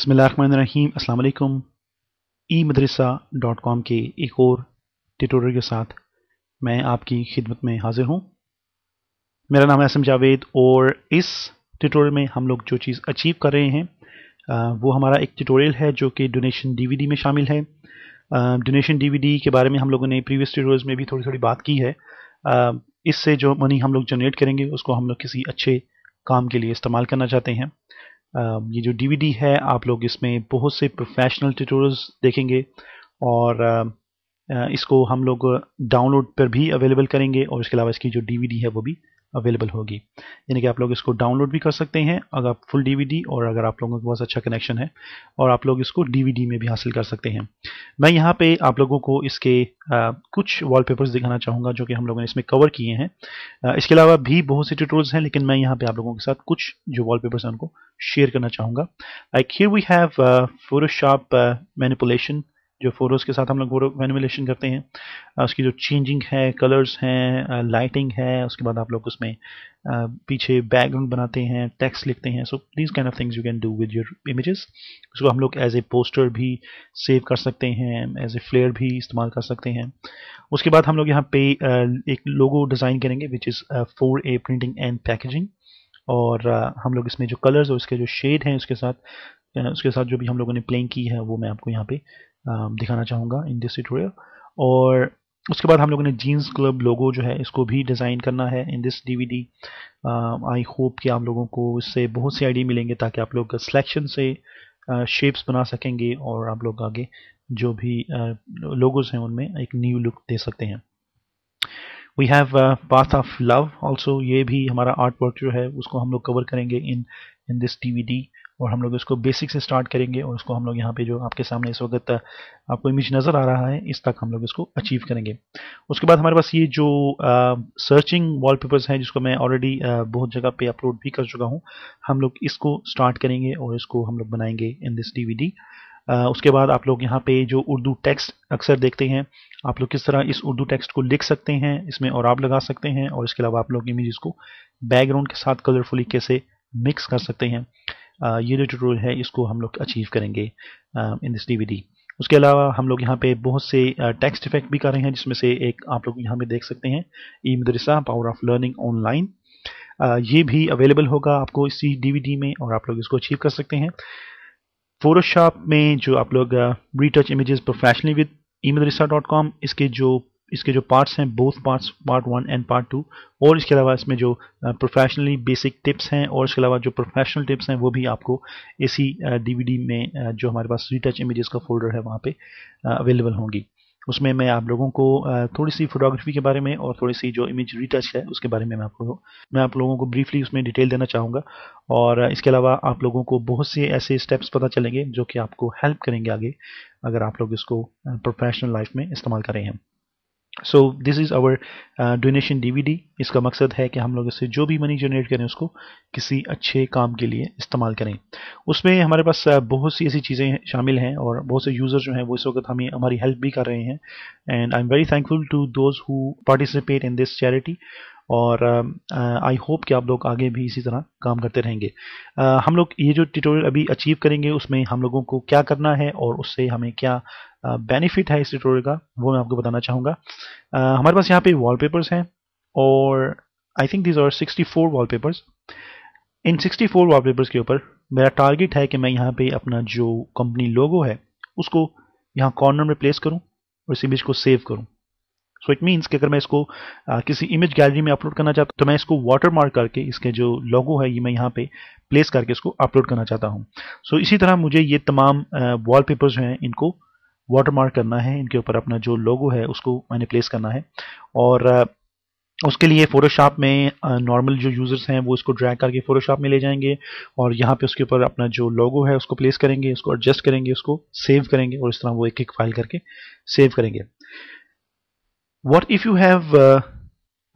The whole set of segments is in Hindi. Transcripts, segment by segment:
बसमीम अल्लाम ई मदरसा डॉट कॉम के एक और ट्यूटोरियल के साथ मैं आपकी खिदमत में हाजिर हूँ मेरा नाम है असम जावेद और इस ट्यूटोरियल में हम लोग जो चीज़ अचीव कर रहे हैं वो हमारा एक ट्यूटोरियल है जो कि डोनेशन डीवीडी में शामिल है डोनेशन डीवीडी के बारे में हम लोगों ने प्रीवियस ट्यूटोरियल्स में भी थोड़ी थोड़ी बात की है इससे जो मनी हम लोग जनरेट करेंगे उसको हम लोग किसी अच्छे काम के लिए इस्तेमाल करना चाहते हैं ये जो डीवीडी है आप लोग इसमें बहुत से प्रोफेशनल ट्यूटोरियल्स देखेंगे और इसको हम लोग डाउनलोड पर भी अवेलेबल करेंगे और इसके अलावा इसकी जो डीवीडी है वो भी अवेलेबल होगी यानी कि आप लोग इसको डाउनलोड भी कर सकते हैं अगर आप फुल डीवीडी और अगर आप लोगों के पास अच्छा कनेक्शन है और आप लोग इसको डीवीडी में भी हासिल कर सकते हैं मैं यहाँ पे आप लोगों को इसके आ, कुछ वॉलपेपर्स दिखाना चाहूँगा जो कि हम लोगों ने इसमें कवर किए हैं आ, इसके अलावा भी बहुत से टूटोल्स हैं लेकिन मैं यहाँ पर आप लोगों के साथ कुछ जो पेपर्स हैं उनको शेयर करना चाहूँगा like here we have shop manipulation जो फोटोज के साथ हम लोग वेनिमुलेशन करते हैं उसकी जो चेंजिंग है कलर्स हैं लाइटिंग है उसके बाद आप लोग उसमें पीछे बैकग्राउंड बनाते हैं टेक्स्ट लिखते हैं so these kind of things you can do with your images उसको हम लोग एज ए पोस्टर भी सेव कर सकते हैं एज ए फ्लेयर भी इस्तेमाल कर सकते हैं उसके बाद हम लोग यहाँ पे एक लोगो डिज़ाइन करेंगे which is for a printing and packaging और हम लोग इसमें जो कलर्स और इसके जो शेड हैं उसके साथ उसके साथ जो भी हम लोगों ने प्लेइंग की है वो मैं आपको यहाँ पे दिखाना चाहूँगा इन दिस ट्यूटोरियल और उसके बाद हम लोगों ने जीन्स क्लब लोगो जो है इसको भी डिज़ाइन करना है in this DVD I hope कि आप लोगों को इससे बहुत सी आइडिया मिलेंगे ताकि आप लोग सिलेक्शन से शेप्स बना सकेंगे और आप लोग आगे जो भी लोगोज हैं उनमें एक न्यू लुक दे सकते हैं we have path of love also ये भी हमारा आर्ट वर्क जो है उसको हम लोग कवर करेंगे इन इन दिस डी और हम लोग इसको बेसिक से स्टार्ट करेंगे और उसको हम लोग यहाँ पे जो आपके सामने इस वक्त आपको इमेज नज़र आ रहा है इस तक हम लोग इसको अचीव करेंगे उसके बाद हमारे पास ये जो सर्चिंग वॉलपेपर्स हैं जिसको मैं ऑलरेडी बहुत जगह पे अपलोड भी कर चुका हूँ हम लोग इसको स्टार्ट करेंगे और इसको हम लोग बनाएंगे इन दिस डी उसके बाद आप लोग यहाँ पे जो उर्दू टेक्स्ट अक्सर देखते हैं आप लोग किस तरह इस उर्दू टेक्स्ट को लिख सकते हैं इसमें और आप लगा सकते हैं और इसके अलावा आप लोग इमेज को बैकग्राउंड के साथ कलरफुली कैसे मिक्स कर सकते हैं यूनिट रूल है इसको हम लोग अचीव करेंगे इन दिस डीवीडी उसके अलावा हम लोग यहाँ पे बहुत से टेक्स्ट इफेक्ट भी कर रहे हैं जिसमें से एक आप लोग यहाँ पे देख सकते हैं E Madrasa power of learning online ये भी अवेलेबल होगा आपको इसी डीवीडी में और आप लोग इसको अचीव कर सकते हैं फोटोशॉप में जो आप लोग retouch images professionally with E Madrasa dot com इसके जो इसके जो पार्ट्स हैं both parts part one and part two और इसके अलावा इसमें जो प्रोफेशनली बेसिक टिप्स हैं और इसके अलावा जो प्रोफेशनल टिप्स हैं वो भी आपको इसी डीवीडी में जो हमारे पास रिटच इमेजेस का फोल्डर है वहाँ पे अवेलेबल होंगी उसमें मैं आप लोगों को थोड़ी सी फोटोग्राफी के बारे में और थोड़ी सी जो इमेज रीटच है उसके बारे में मैं आपको मैं आप लोगों को ब्रीफली उसमें डिटेल देना चाहूँगा और इसके अलावा आप लोगों को बहुत से ऐसे स्टेप्स पता चलेंगे जो कि आपको हेल्प करेंगे आगे अगर आप लोग इसको प्रोफेशनल लाइफ में इस्तेमाल करें हैं so this is our donation DVD इसका मकसद है कि हम लोग इससे जो भी मनी जनरेट करें उसको किसी अच्छे काम के लिए इस्तेमाल करें उसमें हमारे पास uh, बहुत सी ऐसी चीज़ें शामिल हैं और बहुत से यूज़र जो हैं वो इस वक्त हमें हमारी हेल्प भी कर रहे हैं and I am very thankful to those who participate in this charity और आई होप कि आप लोग आगे भी इसी तरह काम करते रहेंगे हम लोग ये जो ट्यूटोरियल अभी अचीव करेंगे उसमें हम लोगों को क्या करना है और उससे हमें क्या बेनिफिट है इस ट्यूटोरियल का वो मैं आपको बताना चाहूँगा हमारे पास यहाँ पे वॉल हैं और I think these are 64 papers इन 64 पेपर्स के ऊपर मेरा टारगेट है कि मैं यहाँ पे अपना जो कंपनी लोगो है उसको यहाँ कॉर्नर में प्लेस करूँ और इसी बीच को सेव करूँ सो इट मीन्स कि अगर मैं इसको आ, किसी इमेज गैलरी में अपलोड करना चाहता हूँ तो मैं इसको वाटर मार्क करके इसके जो लोगो है ये मैं यहाँ पे प्लेस करके इसको अपलोड करना चाहता हूँ सो so, इसी तरह मुझे ये तमाम वॉल पेपर्स जो हैं इनको वाटर मार्क करना है इनके ऊपर अपना जो लोगो है उसको मैंने प्लेस करना है और आ, उसके लिए फोटोशॉप में नॉर्मल जो यूज़र्स हैं वो इसको ड्रैग करके फोटोशॉप में ले जाएंगे और यहाँ पे उसके ऊपर अपना जो लोगो है उसको प्लेस करेंगे उसको एडजस्ट करेंगे उसको सेव करेंगे और इस तरह वो एक एक फाइल करके सेव करेंगे what if you have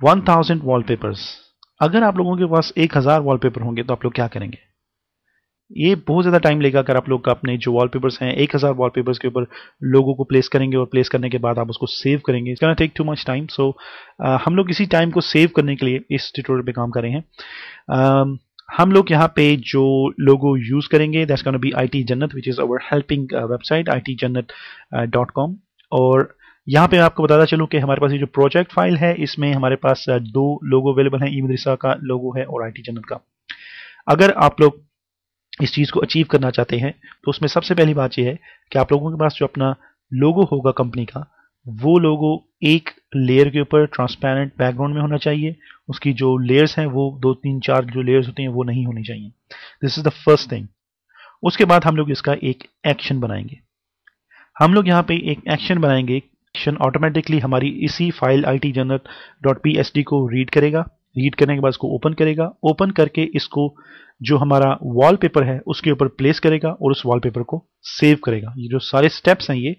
one thousand papers अगर आप लोगों के पास एक हज़ार पेपर होंगे तो आप लोग क्या करेंगे ये बहुत ज़्यादा टाइम लेगा अगर आप लोग अपने जो वॉल पेपर्स हैं एक हज़ार पेपर्स के ऊपर लोगों को प्लेस करेंगे और प्लेस करने के बाद आप उसको सेव करेंगे it's take too much time so हम लोग इसी टाइम को सेव करने के लिए इस ट्यूटोरियल पे काम कर रहे हैं uh, हम लोग यहाँ पे जो लोगो यूज़ करेंगे that's can be I T Jannat which is our helping website I T Jannat dot com और यहाँ पे मैं आपको बताता चलूँ कि हमारे पास ये जो प्रोजेक्ट फाइल है इसमें हमारे पास दो लोगो अवेलेबल हैं ई मदरसा का लोगो है और आई टी जनरल का अगर आप लोग इस चीज़ को अचीव करना चाहते हैं तो उसमें सबसे पहली बात यह है कि आप लोगों के पास जो अपना लोगो होगा कंपनी का वो लोगो एक लेयर के ऊपर ट्रांसपेरेंट बैकग्राउंड में होना चाहिए उसकी जो लेयर्स हैं वो दो तीन चार जो लेयर्स होती हैं वो नहीं होनी चाहिए this is the first thing उसके बाद हम लोग इसका एक एक्शन बनाएंगे हम लोग यहाँ पे एक एक्शन बनाएंगे एक्शन ऑटोमेटिकली हमारी इसी फाइल आई टी जनरल को रीड करेगा रीड करने के बाद इसको ओपन करेगा ओपन करके इसको जो हमारा वॉलपेपर है उसके ऊपर प्लेस करेगा और उस वॉलपेपर को सेव करेगा ये जो सारे स्टेप्स हैं ये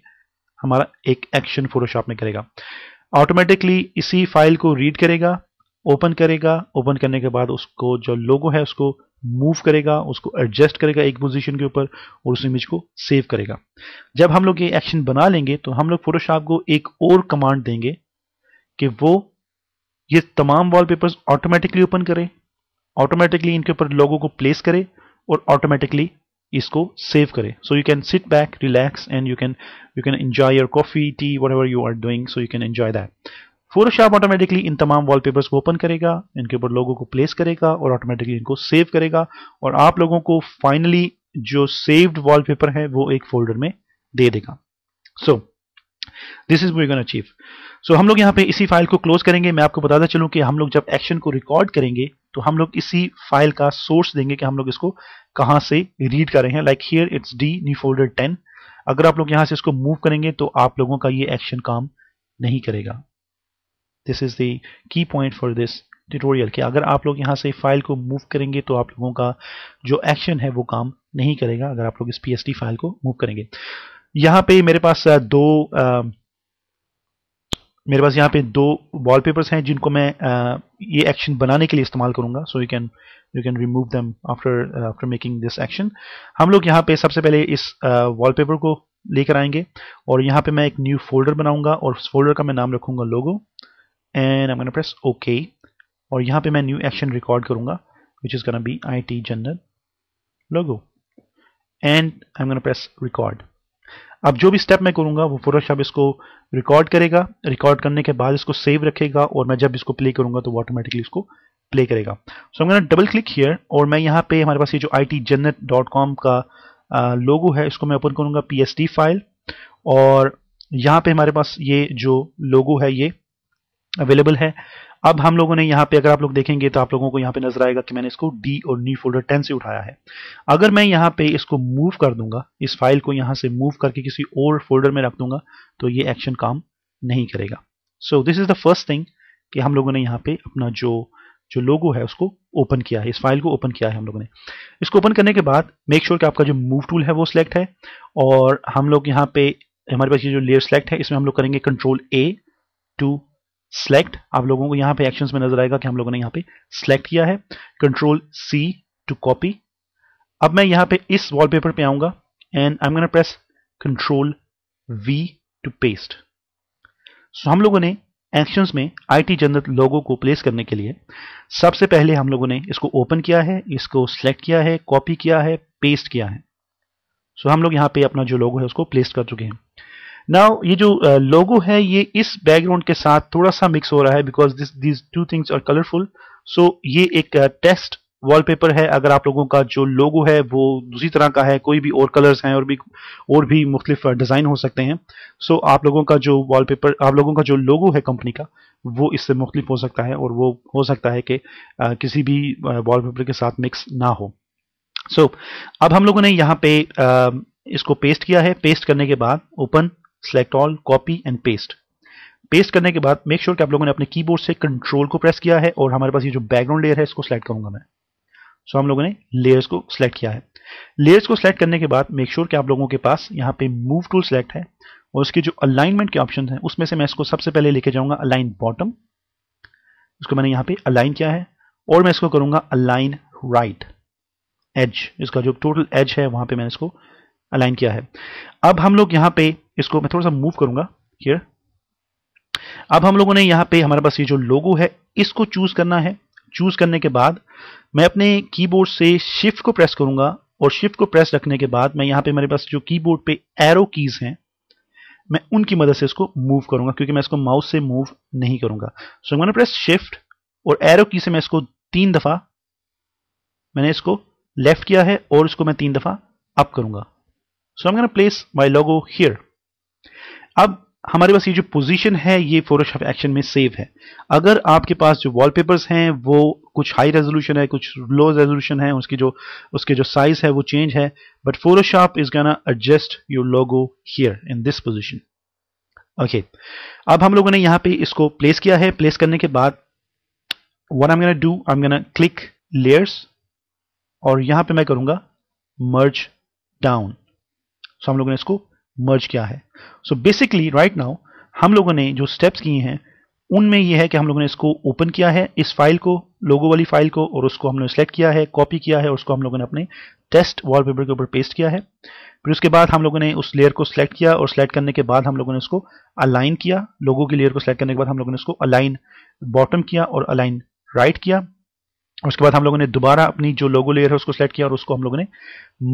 हमारा एक एक्शन फोटोशॉप में करेगा ऑटोमेटिकली इसी फाइल को रीड करेगा ओपन करेगा ओपन करने के बाद उसको जो लोगो है उसको मूव करेगा उसको एडजस्ट करेगा एक पोजीशन के ऊपर और उस इमेज को सेव करेगा जब हम लोग ये एक्शन बना लेंगे तो हम लोग फोटोशॉप को एक और कमांड देंगे कि वो ये तमाम वॉलपेपर्स ऑटोमेटिकली ओपन करे ऑटोमेटिकली इनके ऊपर लोगों को प्लेस करे और ऑटोमेटिकली इसको सेव करे so you can sit back relax and you can you can enjoy your coffee tea whatever you are doing so you can enjoy that Photoshop automatically इन तमाम वॉलपेपर्स को ओपन करेगा इनके ऊपर लोगों को प्लेस करेगा और ऑटोमेटिकली इनको सेव करेगा और आप लोगों को फाइनली जो सेव्ड वॉलपेपर है वो एक फोल्डर में दे देगा so this is we achieve so हम लोग यहाँ पे इसी फाइल को क्लोज करेंगे मैं आपको बताता चलूँ कि हम लोग जब एक्शन को रिकॉर्ड करेंगे तो हम लोग इसी फाइल का सोर्स देंगे कि हम लोग इसको कहाँ से रीड कर रहे हैं like here it's the new folder ten अगर आप लोग यहाँ से इसको मूव करेंगे तो आप लोगों का ये एक्शन काम नहीं करेगा this is the key point for this tutorial कि अगर आप लोग यहाँ से फाइल को मूव करेंगे तो आप लोगों का जो एक्शन है वो काम नहीं करेगा अगर आप लोग इस पी फाइल को मूव करेंगे यहाँ पे मेरे पास दो आ, मेरे पास यहाँ पे दो वॉलपेपर्स हैं जिनको मैं आ, ये एक्शन बनाने के लिए इस्तेमाल करूँगा so you can you can remove them after after making this action हम लोग यहाँ पे सबसे पहले इस वॉलपेपर को लेकर आएंगे और यहाँ पे मैं एक न्यू फोल्डर बनाऊंगा और उस फोल्डर का मैं नाम रखूंगा logo and I press okay और यहाँ पे मैं न्यू एक्शन रिकॉर्ड करूंगा which is gonna be I T general logo and I am press record अब जो भी स्टेप मैं करूंगा वो फोटोशॉप इसको रिकॉर्ड करेगा रिकॉर्ड करने के बाद इसको सेव रखेगा और मैं जब इसको प्ले करूँगा तो ऑटोमेटिकली इसको प्ले करेगा सो so, मैं डबल क्लिक हियर और मैं यहाँ पे हमारे पास ये जो I T general dot com का लोगो है इसको मैं ओपन करूँगा पी एस डी फाइल और यहाँ पे हमारे पास ये जो लोगो है ये अवेलेबल है अब हम लोगों ने यहाँ पे अगर आप लोग देखेंगे तो आप लोगों को यहाँ पे नजर आएगा कि मैंने इसको डी और नी फोल्डर टेन से उठाया है अगर मैं यहाँ पे इसको मूव कर दूंगा इस फाइल को यहाँ से मूव करके किसी और फोल्डर में रख दूंगा तो ये एक्शन काम नहीं करेगा so this is the first thing कि हम लोगों ने यहाँ पे अपना जो जो लोगो है उसको ओपन किया है इस फाइल को ओपन किया है हम लोगों ने इसको ओपन करने के बाद मेक श्योर sure कि आपका जो मूव टूल है वो सिलेक्ट है और हम लोग यहाँ पे हमारे पास ये जो लेयर सिलेक्ट है इसमें हम लोग करेंगे कंट्रोल ए टू सेलेक्ट आप लोगों को यहां पे एक्शंस में नजर आएगा कि हम लोगों ने यहां पे सेलेक्ट किया है कंट्रोल सी टू कॉपी अब मैं यहां पे इस वॉलपेपर पे आऊंगा and I am gonna press control V to paste so हम लोगों ने एक्शंस में आईटी जनरल लोगों को प्लेस करने के लिए सबसे पहले हम लोगों ने इसको ओपन किया है इसको सेलेक्ट किया है कॉपी किया है पेस्ट किया है सो so हम लोग यहां पे अपना जो लोगो है उसको प्लेस कर चुके हैं नाउ ये जो लोगो uh, है ये इस बैकग्राउंड के साथ थोड़ा सा मिक्स हो रहा है because this this two things are colourful so ये एक टेस्ट uh, वॉलपेपर है अगर आप लोगों का जो लोगो है वो दूसरी तरह का है कोई भी और कलर्स हैं और भी और भी मुख्तलिफ डिज़ाइन uh, हो सकते हैं सो so, आप लोगों का जो वॉलपेपर आप लोगों का जो लोगो है कंपनी का वो इससे मुख्तलिफ हो सकता है और वो हो सकता है कि किसी भी वॉलपेपर के साथ मिक्स ना हो सो so, अब हम लोगों ने यहाँ पे आ, इसको पेस्ट किया है पेस्ट करने के बाद open select all copy and paste paste करने के बाद मेक श्योर sure कि आप लोगों ने अपने कीबोर्ड से कंट्रोल को प्रेस किया है और हमारे पास ये जो बैकग्राउंड लेयर है इसको सिलेक्ट करूंगा मैं सो so, हम लोगों ने लेयर्स को सिलेक्ट किया है लेयर्स को सिलेक्ट करने के बाद मेक श्योर sure कि आप लोगों के पास यहाँ पे मूव टूल सेलेक्ट है और उसके जो अलाइनमेंट के ऑप्शन है उसमें से मैं इसको सबसे पहले लेके जाऊंगा अलाइन बॉटम इसको मैंने यहाँ पे अलाइन किया है और मैं इसको करूंगा अलाइन राइट एज इसका जो टोटल एज है वहां पे मैंने इसको अलाइन किया है अब हम लोग यहां पे इसको मैं थोड़ा सा मूव करूंगा हियर अब हम लोगों ने यहाँ पे हमारे पास ये जो लोगो है इसको चूज करना है चूज करने के बाद मैं अपने कीबोर्ड से शिफ्ट को प्रेस करूंगा और शिफ्ट को प्रेस रखने के बाद मैं यहां पे मेरे पास जो कीबोर्ड पे एरो कीज हैं मैं उनकी मदद से इसको मूव करूंगा क्योंकि मैं इसको माउस से मूव नहीं करूंगा सो मैंने प्रेस शिफ्ट और एरो की से मैं इसको तीन दफा मैंने इसको लेफ्ट किया है और इसको मैं तीन दफा अप करूंगा so I am gonna place my logo here अब हमारे पास ये जो पोजीशन है ये फोटोशॉप एक्शन में सेव है अगर आपके पास जो वॉलपेपर्स हैं वो कुछ हाई रेजोल्यूशन है कुछ लो रेजोल्यूशन है उसकी जो उसके जो साइज है वो चेंज है but Photoshop is gonna adjust your logo here in this position okay अब हम लोगों ने यहां पे इसको प्लेस किया है प्लेस करने के बाद one I am do I am gonna click layers और यहां पर मैं करूंगा मर्ज डाउन सो हम लोगों ने इसको मर्ज क्या है सो बेसिकली राइट नाउ हम लोगों ने जो स्टेप्स किए हैं उनमें यह है कि हम लोगों ने इसको ओपन किया है इस फाइल को लोगो वाली फाइल को और उसको हम लोगों ने सेलेक्ट किया है कॉपी किया है और उसको हम लोगों ने अपने टेस्ट वॉलपेपर के ऊपर पेस्ट किया है फिर उसके बाद हम लोगों ने उस लेयर को सिलेक्ट किया और सिलेक्ट करने के बाद हम लोगों ने उसको अलाइन किया लोगों की लेयर को सिलेक्ट करने के बाद हम लोगों ने उसको अलाइन बॉटम किया और अलाइन राइट किया उसके बाद हम लोगों ने दोबारा अपनी जो लोगो लेयर है उसको सेलेक्ट किया और उसको हम लोगों ने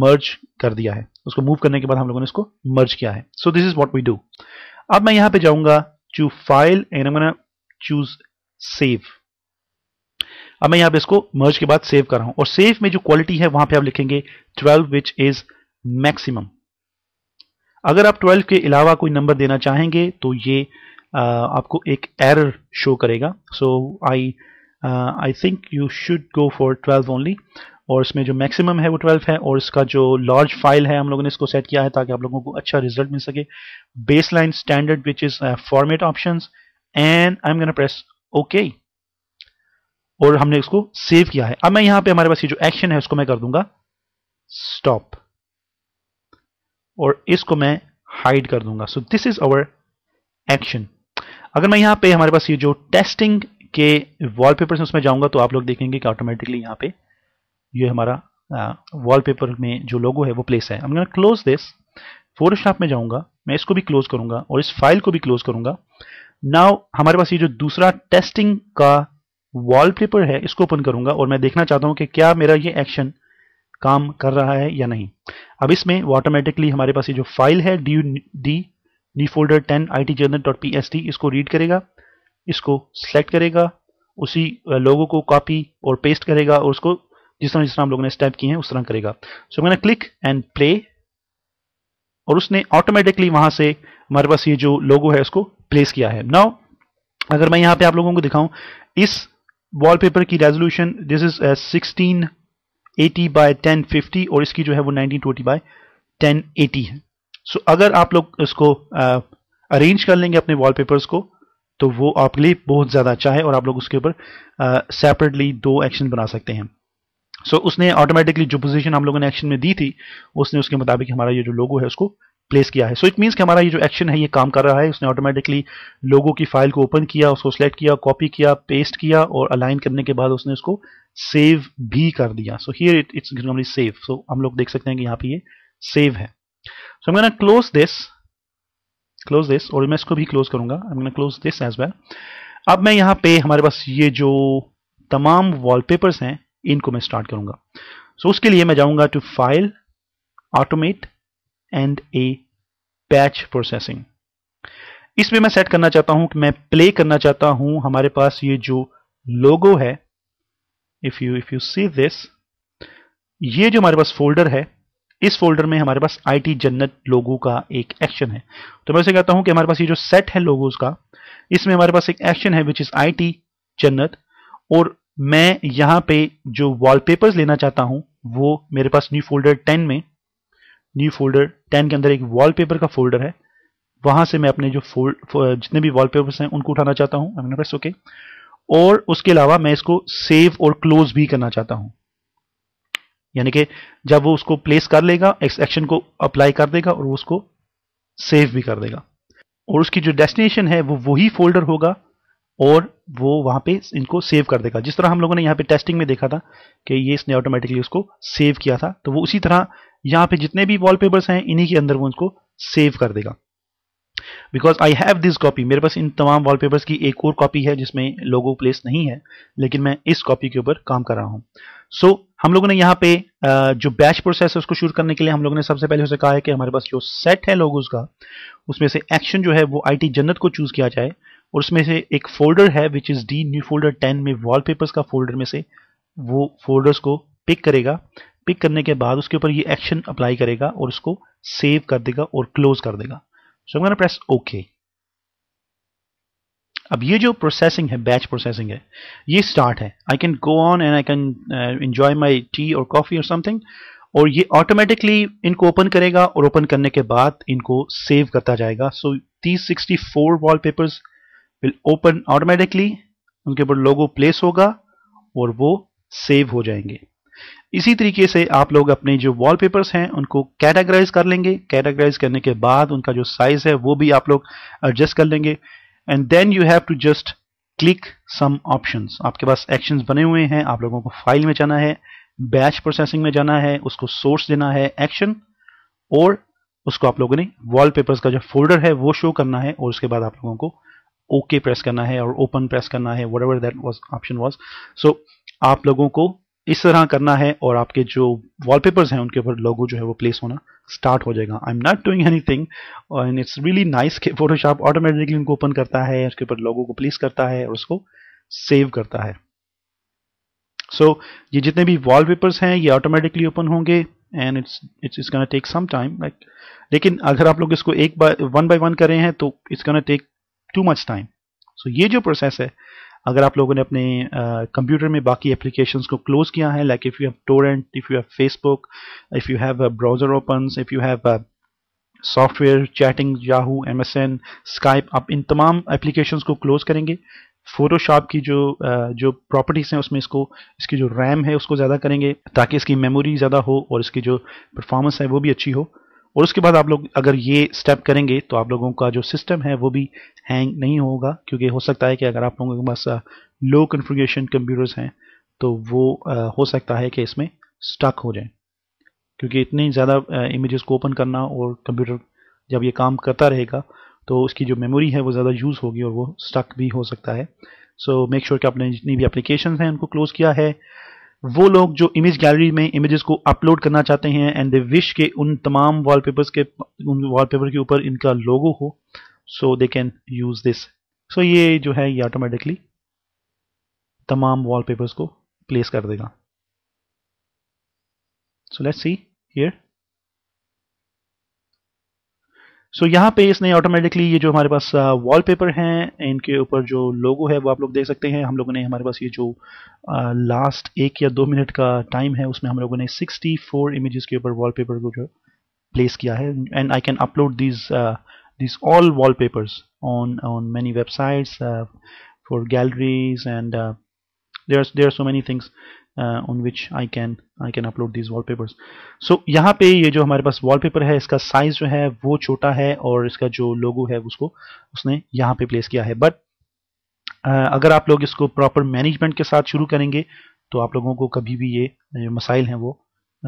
मर्ज कर दिया है उसको मूव करने के बाद हम लोगों ने इसको मर्ज किया है so this is what we do अब मैं यहां पे जाऊंगा to file and choose save अब मैं यहां पे इसको मर्ज के बाद सेव कर रहा हूं और सेव में जो क्वालिटी है वहां पे आप लिखेंगे 12 विच इज मैक्सिमम अगर आप 12 के अलावा कोई नंबर देना चाहेंगे तो ये आ, आपको एक एरर शो करेगा so I I think you should go for 12 only और इसमें जो मैक्सिमम है वो 12 है और इसका जो लार्ज फाइल है हम लोगों ने इसको सेट किया है ताकि आप लोगों को अच्छा रिजल्ट मिल सके base line standard which is format option and I am press okay और हमने इसको सेव किया है अब मैं यहां पे हमारे पास ये जो एक्शन है उसको मैं कर दूंगा स्टॉप और इसको मैं हाइड कर दूंगा so this is our action अगर मैं यहां पे हमारे पास ये जो टेस्टिंग के पेपर से उसमें जाऊंगा तो आप लोग देखेंगे कि ऑटोमेटिकली यहाँ पे ये हमारा वॉलपेपर में जो लोगो है वो प्लेस है हम क्लोज दिस फोटोशॉप में जाऊंगा मैं इसको भी क्लोज करूंगा और इस फाइल को भी क्लोज करूंगा नाउ हमारे पास ये जो दूसरा टेस्टिंग का वॉलपेपर है इसको ओपन करूंगा और मैं देखना चाहता हूं कि क्या मेरा ये एक्शन काम कर रहा है या नहीं अब इसमें वो ऑटोमेटिकली हमारे पास ये जो फाइल है D D D folder ten I T journal dot P S T इसको रीड करेगा इसको सेलेक्ट करेगा उसी लोगो को कॉपी और पेस्ट करेगा और उसको जिस तरह जिस तरह हम लोगों ने स्टैप किए हैं उस तरह करेगा सो मैंने क्लिक एंड प्ले और उसने ऑटोमेटिकली वहां से हमारे पास ये जो लोगो है उसको प्लेस किया है नाउ अगर मैं यहां पे आप लोगों को दिखाऊं इस वॉलपेपर की resolution this is sixteen eighty by ten fifty और इसकी जो है वो nineteen twenty by ten eighty है सो so, अगर आप लोग इसको अरेंज uh, कर लेंगे अपने वॉलपेपर्स को तो वो आपके लिए बहुत ज़्यादा अच्छा है और आप लोग उसके ऊपर सेपरेटली दो एक्शन बना सकते हैं सो so, उसने ऑटोमेटिकली जो पोजीशन हम लोगों ने एक्शन में दी थी उसने उसके मुताबिक हमारा ये जो लोगो है उसको प्लेस किया है सो इट मीन्स कि हमारा ये जो एक्शन है ये काम कर रहा है उसने ऑटोमेटिकली लोगों की फाइल को ओपन किया उसको सेलेक्ट किया कॉपी किया पेस्ट किया और अलाइन करने के बाद उसने उसको सेव भी कर दिया so here it it's save so हम लोग देख सकते हैं कि यहाँ पे ये सेव है सो मैं क्लोज दिस क्लोज दिस और मैं इसको भी क्लोज करूंगा I am close this as well अब मैं यहाँ पे हमारे पास ये जो तमाम वॉलपेपर्स हैं इनको मैं स्टार्ट करूंगा सो so, उसके लिए मैं जाऊंगा to file automate and a batch processing इसमें मैं सेट करना चाहता हूं कि मैं प्ले करना चाहता हूं हमारे पास ये जो लोगो है if you if you see this ये जो हमारे पास फोल्डर है इस फोल्डर में हमारे पास आईटी जन्नत लोगो का एक एक्शन है तो मैं उसे कहता हूं कि हमारे पास ये जो सेट है लोगो का इसमें हमारे पास एक एक्शन है विच इज आईटी जन्नत और मैं यहां पे जो वॉलपेपर्स लेना चाहता हूं वो मेरे पास न्यू फोल्डर 10 में न्यू फोल्डर 10 के अंदर एक वॉलपेपर का फोल्डर है वहां से मैं अपने जो फोल्ड जितने भी वॉलपेपर्स हैं उनको उठाना चाहता हूं प्रेस ओके और उसके अलावा मैं इसको सेव और क्लोज भी करना चाहता हूं यानी कि जब वो उसको प्लेस कर लेगा एक्शन को अप्लाई कर देगा और उसको सेव भी कर देगा और उसकी जो डेस्टिनेशन है वो वही फोल्डर होगा और वो वहां पे इनको सेव कर देगा जिस तरह हम लोगों ने यहाँ पे टेस्टिंग में देखा था कि ये इसने ऑटोमेटिकली उसको सेव किया था तो वो उसी तरह यहाँ पे जितने भी वॉलपेपर्स हैं इन्हीं के अंदर वो उनको सेव कर देगा because I have this copy मेरे पास इन तमाम वॉलपेपर्स की एक और कॉपी है जिसमें लोगो प्लेस नहीं है लेकिन मैं इस कॉपी के ऊपर काम कर रहा हूँ सो so, हम लोगों ने यहाँ पे जो बैच प्रोसेस है उसको शुरू करने के लिए हम लोगों ने सबसे पहले उसे कहा है कि हमारे पास जो सेट है लोगों का उसमें से एक्शन जो है वो आईटी जन्नत को चूज किया जाए और उसमें से एक फोल्डर है which is D new folder ten में वॉलपेपर्स का फोल्डर में से वो फोल्डर्स को पिक करेगा पिक करने के बाद उसके ऊपर ये एक्शन अप्लाई करेगा और उसको सेव कर देगा और क्लोज कर देगा so so, press okay okay. अब ये जो प्रोसेसिंग है बैच प्रोसेसिंग है ये स्टार्ट है I can go on and I can enjoy my tea और कॉफ़ी और समथिंग और ये ऑटोमेटिकली इनको ओपन करेगा और ओपन करने के बाद इनको सेव करता जाएगा सो तीस sixty four wallpapers will open automatically उनके ऊपर लोगो प्लेस होगा और वो सेव हो जाएंगे इसी तरीके से आप लोग अपने जो वॉलपेपर्स हैं उनको कैटेगराइज कर लेंगे कैटेगराइज करने के बाद उनका जो साइज़ है वो भी आप लोग एडजस्ट कर लेंगे and then you have to just click some option आपके पास एक्शन बने हुए हैं आप लोगों को फाइल में जाना है बैच प्रोसेसिंग में जाना है उसको सोर्स देना है एक्शन और उसको आप लोगों ने वॉलपेपर्स का जो फोल्डर है वो शो करना है और उसके बाद आप लोगों को ओके okay प्रेस करना है और ओपन प्रेस करना है whatever that was option was so आप लोगों को इस तरह करना है और आपके जो वॉलपेपर्स हैं उनके ऊपर लोगो जो है वो प्लेस होना स्टार्ट हो जाएगा I am not doing anything and it's really nice Photoshop automatically उनको ओपन करता है उसके ऊपर लोगो को प्लेस करता है और उसको सेव करता है सो so, ये जितने भी वॉलपेपर्स हैं ये ऑटोमेटिकली ओपन होंगे and it's it's is can take some time like लेकिन अगर आप लोग इसको एक बाय वन बाय वन करें हैं तो it's can take too much time so ये जो प्रोसेस है अगर आप लोगों ने अपने कंप्यूटर में बाकी एप्लीकेशंस को क्लोज किया है like if you have torrent if you have Facebook if you have browser open if you have software chatting Yahoo M S N Skype आप इन तमाम एप्लीकेशंस को क्लोज करेंगे फोटोशॉप की जो जो प्रॉपर्टीज़ हैं उसमें इसको इसकी जो रैम है उसको ज़्यादा करेंगे ताकि इसकी मेमोरी ज़्यादा हो और इसकी जो परफॉर्मेंस है वो भी अच्छी हो और उसके बाद आप लोग अगर ये स्टेप करेंगे तो आप लोगों का जो सिस्टम है वो भी हैंग नहीं होगा क्योंकि हो सकता है कि अगर आप लोगों के पास लो कन्फ्रिगेशन कंप्यूटर्स हैं तो वो हो सकता है कि इसमें स्टक हो जाए क्योंकि इतनी ज़्यादा इमेजेस को ओपन करना और कंप्यूटर जब ये काम करता रहेगा तो उसकी जो मेमोरी है वो ज़्यादा यूज़ होगी और वो स्टक भी हो सकता है सो मेक श्योर कि आपने जितनी भी एप्लीकेशन हैं उनको क्लोज़ किया है वो लोग जो इमेज गैलरी में इमेजेस को अपलोड करना चाहते हैं एंड दे विश के उन तमाम वॉलपेपर्स के उन वॉलपेपर के ऊपर इनका लोगो हो so they can use this so ये जो है ये ऑटोमेटिकली तमाम वॉलपेपर्स को प्लेस कर देगा so let's see here so so, यहाँ पे इसने ऑटोमेटिकली ये जो हमारे पास वॉलपेपर uh, हैं इनके ऊपर जो लोगो है वो आप लोग देख सकते हैं हम लोगों ने हमारे पास ये जो लास्ट uh, एक या दो मिनट का टाइम है उसमें हम लोगों ने 64 इमेजेस के ऊपर वॉलपेपर को जो प्लेस किया है and I can upload these this all wallpapers on on many websites for galleries and there so there things on which I can I can upload these wallpapers so यहाँ पे ये जो हमारे पास वॉल पेपर है इसका साइज जो है वो छोटा है और इसका जो लोगो है उसको उसने यहाँ पे प्लेस किया है बट uh, अगर आप लोग इसको प्रॉपर मैनेजमेंट के साथ शुरू करेंगे तो आप लोगों को कभी भी ये जो मसाइल हैं वो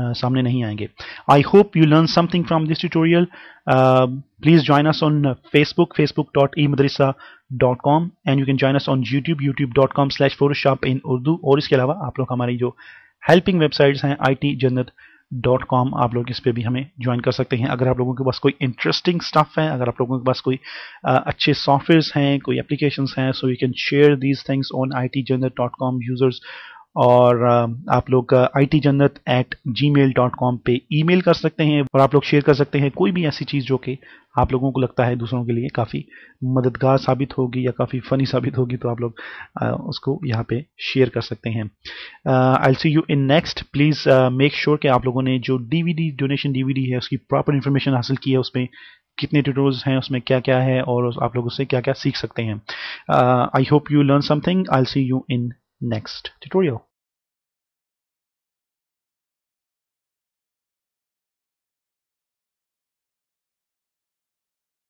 Uh, सामने नहीं आएंगे I hope you learn something from this tutorial please join us on Facebook Facebook dot E Madrasa dot com and you can you can on YouTube YouTube dot com slash photoshop in Urdu और इसके अलावा आप लोग हमारी जो हेल्पिंग वेबसाइट्स हैं I T Jannat dot com आप लोग इस पर भी हमें ज्वाइन कर सकते हैं अगर आप लोगों के पास कोई इंटरेस्टिंग स्टफ़ है अगर आप लोगों के पास कोई आ, अच्छे सॉफ्टवेयर हैं कोई एप्लीकेशन हैं so you can share these things on I T Jannat dot com users और आप लोग I T Jannat at Gmail dot com पर ई मेल कर सकते हैं और आप लोग शेयर कर सकते हैं कोई भी ऐसी चीज़ जो कि आप लोगों को लगता है दूसरों के लिए काफ़ी मददगार साबित होगी या काफ़ी फ़नी साबित होगी तो आप लोग उसको यहाँ पे शेयर कर सकते हैं I see you in next please make sure कि आप लोगों ने जो डीवीडी डोनेशन डीवीडी है उसकी प्रॉपर इन्फॉर्मेशन हासिल की है उसमें कितने ट्यूटोरियल्स हैं उसमें क्या क्या है और आप लोग उससे क्या क्या सीख सकते हैं I hope you learn something I see you in next tutorial.